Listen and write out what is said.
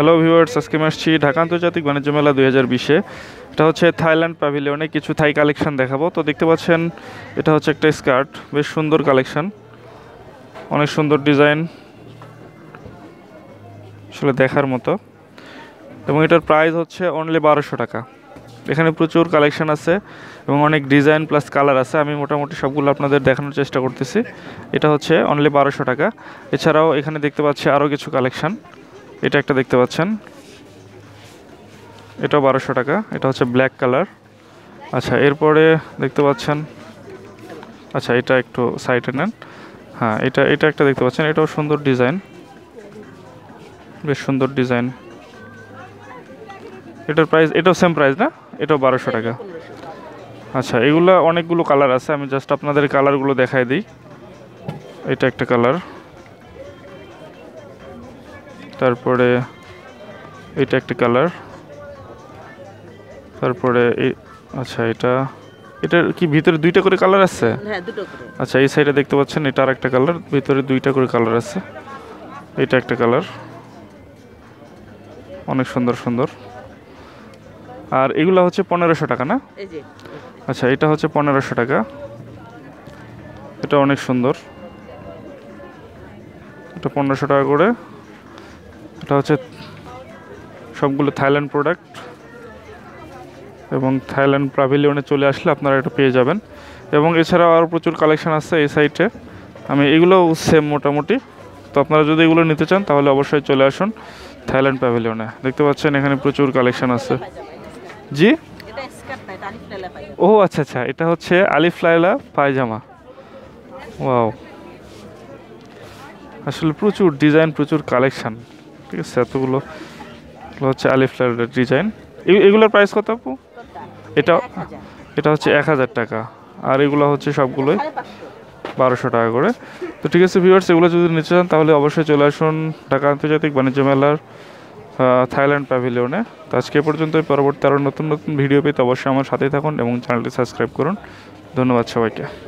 hello viewers আজকে আমি আসছি ঢাকা আন্তর্জাতিক বাণিজ্য মেলা দুই হাজার বিশে এটা হচ্ছে থাইল্যান্ড প্যাভিলিয়নে কিছু থাই কালেকশান দেখাবো তো দেখতে পাচ্ছেন এটা হচ্ছে একটা স্কার্ট বেশ সুন্দর কালেকশান অনেক সুন্দর ডিজাইন আসলে দেখার মতো এবং এটার প্রাইস হচ্ছে অনলি বারোশো টাকা এখানে প্রচুর কালেকশান আছে এবং অনেক ডিজাইন প্লাস কালার আছে আমি মোটামুটি সবগুলো আপনাদের দেখানোর চেষ্টা করতেছি এটা হচ্ছে অনলি বারোশো টাকা এছাড়াও এখানে দেখতে পাচ্ছি আরও কিছু কালেকশান এটা একটা দেখতে পাচ্ছেন এটাও বারোশো টাকা এটা হচ্ছে ব্ল্যাক কালার আচ্ছা এরপরে দেখতে পাচ্ছেন আচ্ছা এটা একটু সাইডে নেন হ্যাঁ এটা এটা একটা দেখতে পাচ্ছেন এটাও সুন্দর ডিজাইন বেশ সুন্দর ডিজাইন এটার প্রাইস এটাও সেম প্রাইস না এটাও বারোশো টাকা আচ্ছা এগুলো অনেকগুলো কালার আছে আমি জাস্ট আপনাদের কালারগুলো দেখাই দিই এটা একটা কালার তারপরে এটা একটা কালার তারপরে আচ্ছা এটা এটার কি ভিতরে দুইটা করে কালার আছে হ্যাঁ, আচ্ছা এই সাইডে দেখতে পাচ্ছেন এটা আর একটা কালার ভিতরে দুইটা করে কালার আছে এটা একটা কালার অনেক সুন্দর সুন্দর আর এগুলো হচ্ছে পনেরোশো টাকা না আচ্ছা এটা হচ্ছে পনেরোশো টাকা এটা অনেক সুন্দর এটা পনেরোশো টাকা করে এটা হচ্ছে সবগুলো থাইল্যান্ড প্রোডাক্ট এবং থাইল্যান্ড প্রাভিলিয়নে চলে আসলে আপনারা এটা পেয়ে যাবেন এবং এছাড়াও আরও প্রচুর কালেকশান আছে এই সাইটে আমি এগুলোও সেম মোটামুটি তো আপনারা যদি এগুলো নিতে চান তাহলে অবশ্যই চলে আসুন থাইল্যান্ড প্যাভিলিয়নে দেখতে পাচ্ছেন এখানে প্রচুর কালেকশান আছে জি ও আচ্ছা আচ্ছা এটা হচ্ছে আলিফ লাইলা পায়জামা ওয়াও আসলে প্রচুর ডিজাইন প্রচুর কালেকশান ঠিক আছে এতগুলো হচ্ছে আলিফ্লারের ডিজাইন এগুলোর প্রাইস কত আপু এটা এটা হচ্ছে এক হাজার টাকা আর এগুলো হচ্ছে সবগুলোই বারোশো টাকা করে তো ঠিক আছে ভিউয়ার্স এগুলো যদি নিতে চান তাহলে অবশ্যই চলে আসুন ঢাকা আন্তর্জাতিক বাণিজ্য মেলার থাইল্যান্ড প্যাভিলিয়নে তো আজকে পর্যন্ত পরবর্তী আরও নতুন নতুন ভিডিও পেতে অবশ্যই আমার সাথেই থাকুন এবং চ্যানেলটি সাবস্ক্রাইব করুন ধন্যবাদ সবাইকে